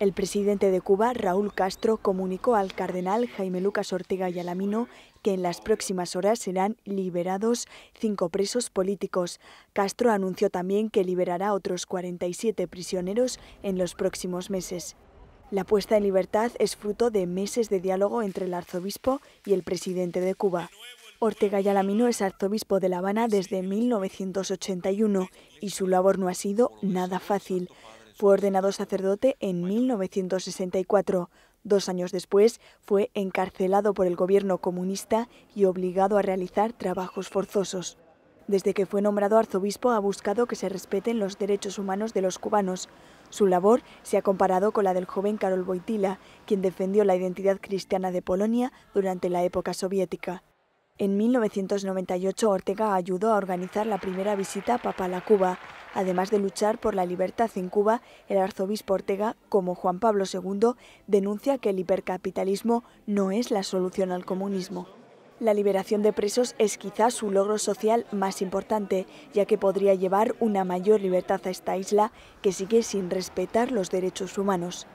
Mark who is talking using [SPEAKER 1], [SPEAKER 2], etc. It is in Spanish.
[SPEAKER 1] El presidente de Cuba, Raúl Castro, comunicó al cardenal Jaime Lucas Ortega y Alamino que en las próximas horas serán liberados cinco presos políticos. Castro anunció también que liberará otros 47 prisioneros en los próximos meses. La puesta en libertad es fruto de meses de diálogo entre el arzobispo y el presidente de Cuba. Ortega y Alamino es arzobispo de La Habana desde 1981 y su labor no ha sido nada fácil. Fue ordenado sacerdote en 1964. Dos años después fue encarcelado por el gobierno comunista y obligado a realizar trabajos forzosos. Desde que fue nombrado arzobispo ha buscado que se respeten los derechos humanos de los cubanos. Su labor se ha comparado con la del joven Karol Wojtyla, quien defendió la identidad cristiana de Polonia durante la época soviética. En 1998 Ortega ayudó a organizar la primera visita Papal a Cuba. Además de luchar por la libertad en Cuba, el arzobispo Ortega, como Juan Pablo II, denuncia que el hipercapitalismo no es la solución al comunismo. La liberación de presos es quizás su logro social más importante, ya que podría llevar una mayor libertad a esta isla que sigue sin respetar los derechos humanos.